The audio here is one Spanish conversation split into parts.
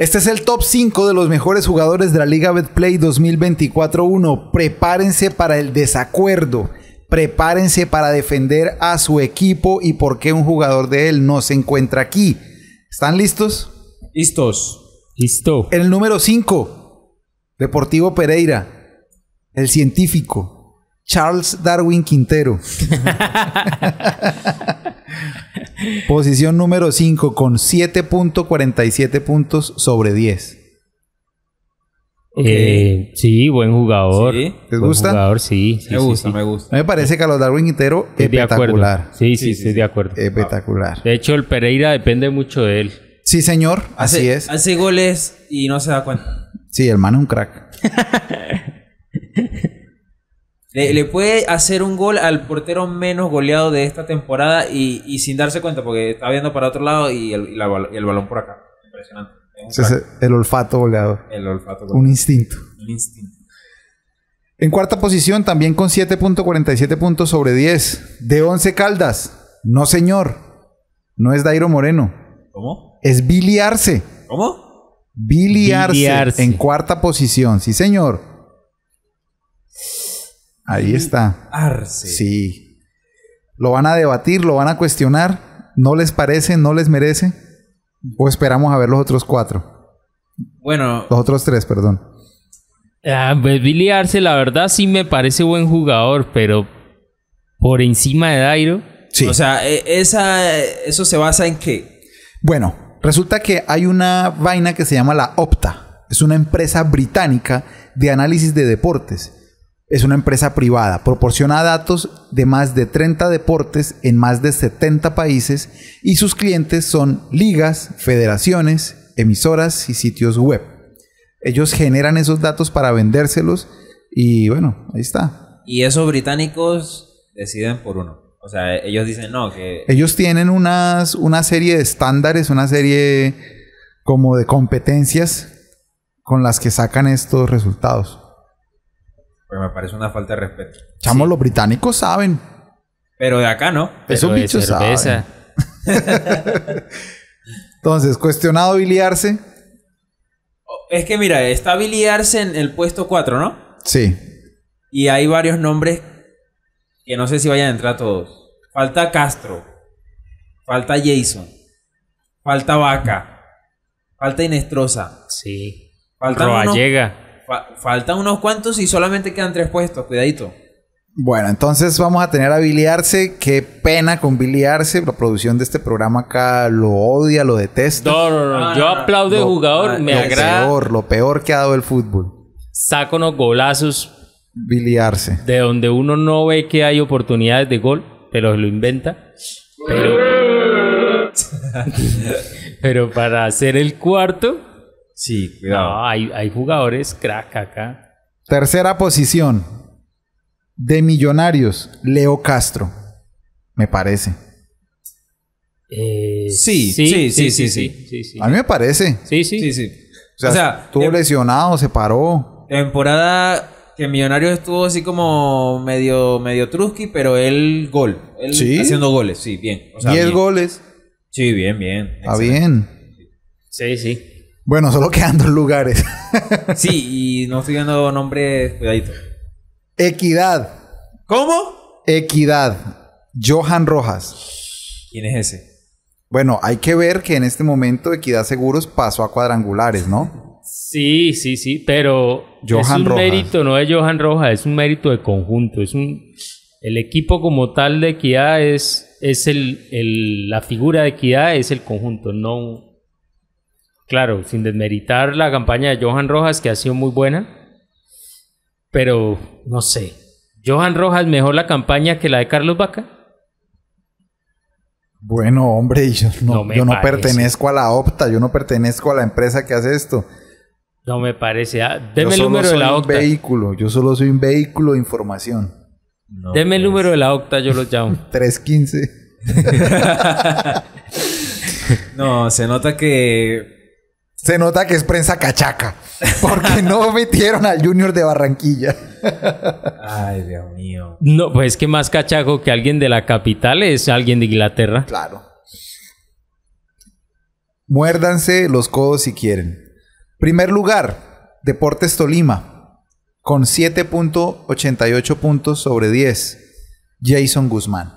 Este es el top 5 de los mejores jugadores de la Liga Betplay 2024-1. Prepárense para el desacuerdo. Prepárense para defender a su equipo y por qué un jugador de él no se encuentra aquí. ¿Están listos? Listos. Listo. El número 5, Deportivo Pereira, el científico, Charles Darwin Quintero. Posición número 5 con 7.47 puntos sobre 10. Eh, sí, buen jugador. ¿Sí? ¿Te gusta? sí, me gusta, me gusta. Me parece que a los Darwin Quintero espectacular. Sí, sí, sí, de acuerdo. Espectacular. De hecho, el Pereira depende mucho de él. Sí, señor, así es. Hace goles y no se da cuenta. Sí, el man es un crack. Le, puede hacer un gol al portero menos goleado de esta temporada y, sin darse cuenta, porque está viendo para otro lado y el, balón por acá. Impresionante. el olfato goleado. Un instinto. En cuarta posición, también con 7.47 puntos sobre 10. De 11 Caldas. No, señor. No es Dairo Moreno. ¿Cómo? Es Billy Arce. ¿Cómo? Arce. En cuarta posición. Sí, señor. Ahí está. Arce. Sí. Lo van a debatir, lo van a cuestionar. ¿No les parece? ¿No les merece? ¿O esperamos a ver los otros cuatro? Bueno. Los otros tres, perdón. Ah, pues, Billy Arce, la verdad, sí me parece buen jugador, pero por encima de Dairo. Sí. O sea, e, eso se basa en que Bueno, resulta que hay una vaina que se llama la Opta. Es una empresa británica de análisis de deportes es una empresa privada, proporciona datos de más de 30 deportes en más de 70 países y sus clientes son ligas, federaciones, emisoras y sitios web. Ellos generan esos datos para vendérselos y bueno, ahí está. Y esos británicos deciden por uno. O sea, ellos dicen no, que... Ellos tienen una serie de estándares, una serie como de competencias con las que sacan estos resultados. Pues me parece una falta de respeto. Chamo, los británicos saben. Pero de acá no. Es Esos bichos saben. Entonces, cuestionado biliarse. Oh, es que mira, está biliarse en el puesto 4, ¿no? Sí. Y hay varios nombres que no sé si vayan a entrar todos. Falta Castro. Falta Jason. Falta Vaca. Falta Inestrosa. Sí. Falta Llega faltan unos cuantos y solamente quedan tres puestos, cuidadito. Bueno, entonces vamos a tener a biliarse. Qué pena con biliarse. La producción de este programa acá lo odia, lo detesta. No, no, no. Yo aplaudo al jugador, me lo agrada. Peor, lo peor que ha dado el fútbol. Saca golazos. Biliarse. De donde uno no ve que hay oportunidades de gol, pero lo inventa. pero para hacer el cuarto, Sí, cuidado. hay, jugadores crack acá. Tercera posición de Millonarios, Leo Castro, me parece. Eh, sí, sí, sí, sí, sí, A mí me parece. Sí, sí. sí, O sea, estuvo em- lesionado, se paró. Temporada que Millonarios estuvo así como medio, medio trusky, pero él gol. Él ¿Sí? haciendo goles, sí, bien. Diez goles. Sí, bien, bien. Ah, Está bien. Sí, sí. Bueno, solo quedan dos lugares. sí, y no estoy dando nombres, cuidadito. Equidad. ¿Cómo? Equidad. Johan Rojas. ¿Quién es ese? Bueno, hay que ver que en este momento Equidad Seguros pasó a cuadrangulares, ¿no? Sí, sí, sí, pero Johan es un mérito, no es Johan Rojas, es un mérito de conjunto, es un el equipo como tal de Equidad es, es el, el, la figura de Equidad es el conjunto, no Claro, sin desmeritar la campaña de Johan Rojas, que ha sido muy buena, pero no sé. ¿Johan Rojas mejor la campaña que la de Carlos Vaca? Bueno, hombre, yo no, no pertenezco a la Opta, yo no pertenezco a la empresa que hace esto. No me parece. Ah, deme el número de la opta. Yo solo soy un vehículo. Yo solo soy un vehículo de información. deme el número de la Opta, yo lo llamo. 315. no, se nota que se nota que es prensa cachaca, porque no metieron al Junior de Barranquilla. Ay, Dios mío. No, pues es que más cachaco que alguien de la capital es alguien de Inglaterra. Claro. Muérdanse los codos si quieren. Primer lugar, Deportes Tolima, con 7.88 puntos sobre 10. Jason Guzmán,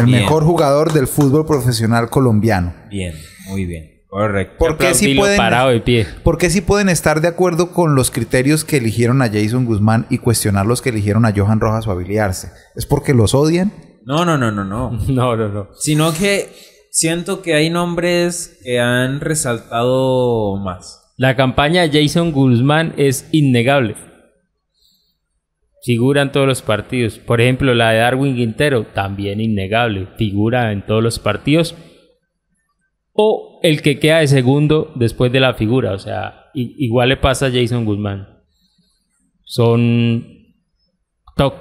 el mejor jugador del fútbol profesional colombiano. Bien, muy bien. Correcto. Porque si pueden, si pueden estar de acuerdo con los criterios que eligieron a Jason Guzmán y cuestionar los que eligieron a Johan Rojas o a ¿Es porque los odian? No, no, no, no, no. no, no, no. Sino que siento que hay nombres que han resaltado más. La campaña de Jason Guzmán es innegable. Figura en todos los partidos. Por ejemplo, la de Darwin Quintero, también innegable. Figura en todos los partidos o el que queda de segundo después de la figura. O sea, igual le pasa a Jason Guzmán. Son top.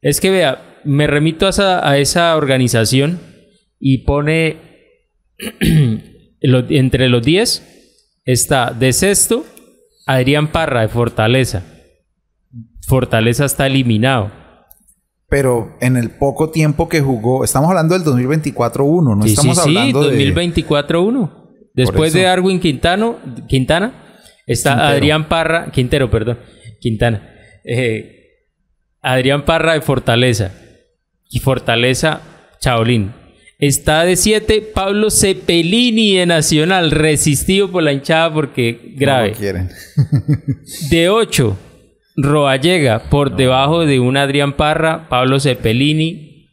Es que vea, me remito a esa, a esa organización y pone entre los 10 está de sexto Adrián Parra de Fortaleza. Fortaleza está eliminado pero en el poco tiempo que jugó, estamos hablando del 2024-1, no sí, estamos sí, hablando sí, 2024-1. Después de Arwin Quintano, Quintana, está Adrián Parra, Quintero, perdón, Quintana. Eh, Adrián Parra de Fortaleza y Fortaleza Chaolín. Está de 7 Pablo Cepelini de Nacional, resistido por la hinchada porque grave. No lo quieren. de 8 llega por debajo de un Adrián Parra, Pablo Cepelini,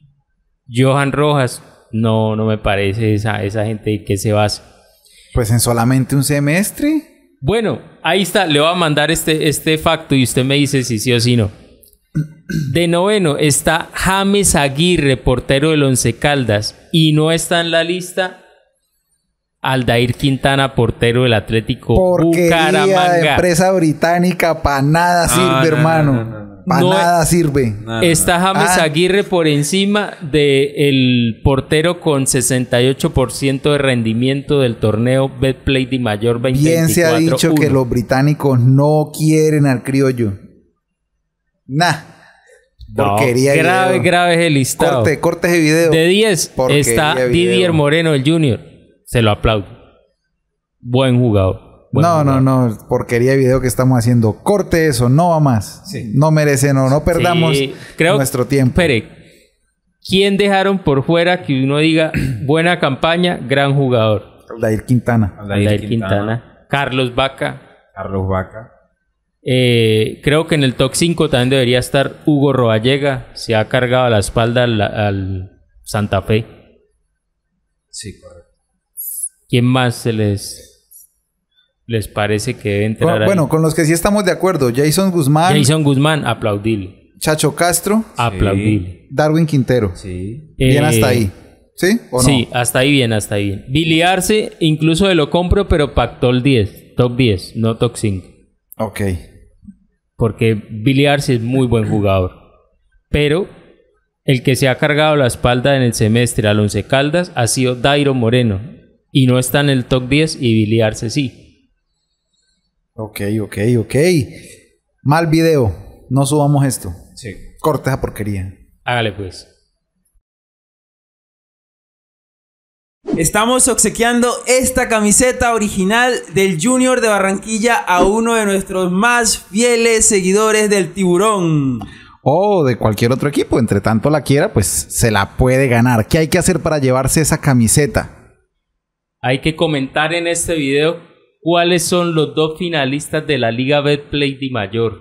Johan Rojas. No, no me parece esa, esa gente que se basa. Pues en solamente un semestre. Bueno, ahí está, le voy a mandar este, este facto y usted me dice si sí o si no. De noveno está James Aguirre, portero del Once Caldas, y no está en la lista Aldair Quintana, portero del Atlético Porque de empresa británica, para nada sirve, hermano. para nada sirve. Está James ah. Aguirre por encima del portero con 68% de rendimiento del torneo Betplay de Mayor 2024. Bien se ha dicho que los británicos no quieren al criollo. Nah. Porquería. grave, grave es el listado. cortes de video. De 10 está Didier Moreno, el Junior se lo aplaudo. Buen jugador. no, no, no, porquería de video que estamos haciendo. Corte eso, no va más. No merece, no, no perdamos nuestro tiempo. Espere. ¿quién dejaron por fuera que uno diga buena campaña, gran jugador? Aldair Quintana. Aldair, Quintana. Carlos Vaca. Carlos Vaca. Eh, creo que en el top 5 también debería estar Hugo Roballega. Se ha cargado la espalda al, Santa Fe. Sí, correcto. ¿Quién más se les, les parece que debe entrar? Bueno, con los que sí estamos de acuerdo. Jason Guzmán. Jason Guzmán, aplaudir. Chacho Castro. Aplaudir. Darwin Quintero. Sí. Bien hasta eh, ahí. ¿Sí o no? Sí, hasta ahí bien, hasta ahí bien. Billy Arce, incluso de lo compro, pero pactó el 10. Top 10, no top 5. Ok. Porque Billy Arce es muy buen jugador. Pero el que se ha cargado la espalda en el semestre al Once Caldas ha sido Dairo Moreno, y no está en el top 10 y Billy sí. Ok, ok, ok. Mal video. No subamos esto. Sí. Corta esa porquería. Hágale pues. Estamos obsequiando esta camiseta original del Junior de Barranquilla a uno de nuestros más fieles seguidores del tiburón. O de cualquier otro equipo, entre tanto la quiera, pues se la puede ganar. ¿Qué hay que hacer para llevarse esa camiseta? Hay que comentar en este video cuáles son los dos finalistas de la Liga Betplay de Mayor.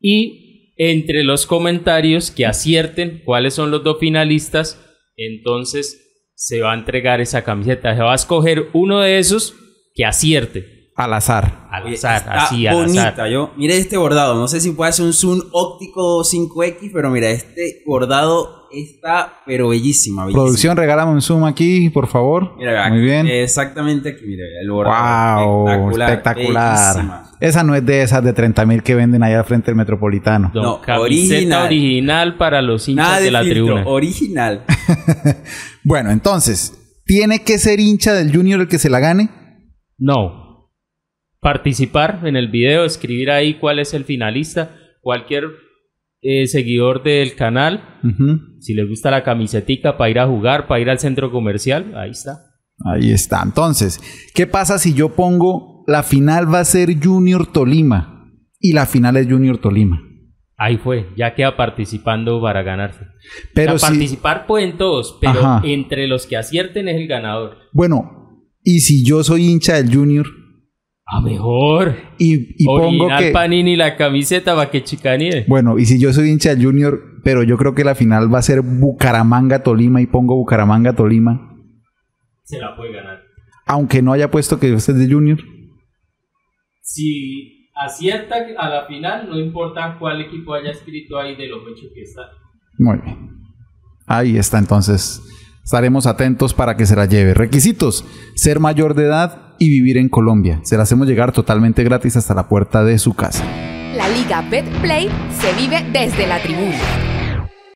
Y entre los comentarios que acierten cuáles son los dos finalistas, entonces se va a entregar esa camiseta. Se va a escoger uno de esos que acierte. Al azar. Al azar, así, al Azar. Yo, mire este bordado. No sé si puede hacer un zoom óptico 5X, pero mira, este bordado está pero bellísima, bellísima. Producción, regálame un zoom aquí, por favor. Mira, Muy bien. Exactamente aquí, mira, el borrador. Wow, espectacular. Esa no es de esas de 30 mil que venden allá al frente del Metropolitano. No, original. para los hinchas de, la tribuna. Original. bueno, entonces, ¿tiene que ser hincha del Junior el que se la gane? No. Participar en el video, escribir ahí cuál es el finalista. Cualquier eh, seguidor del canal. Si les gusta la camiseta para ir a jugar, para ir al centro comercial, ahí está. Ahí está. Entonces, ¿qué pasa si yo pongo la final va a ser Junior Tolima y la final es Junior Tolima? Ahí fue, ya queda participando para ganarse. Pero participar pueden todos, pero entre los que acierten es el ganador. Bueno, y si yo soy hincha del Junior a ah, mejor. Y, pongo que... Panini la camiseta va que chicanie. Bueno, y si yo soy hincha Junior, pero yo creo que la final va a ser Bucaramanga-Tolima y pongo Bucaramanga-Tolima. Se la puede ganar. Aunque no haya puesto que usted es de Junior. Si acierta a la final, no importa cuál equipo haya escrito ahí de los ocho que está. Muy bien. Ahí está entonces Estaremos atentos para que se la lleve. Requisitos: ser mayor de edad y vivir en Colombia. Se la hacemos llegar totalmente gratis hasta la puerta de su casa. La Liga Pet Play se vive desde la tribuna.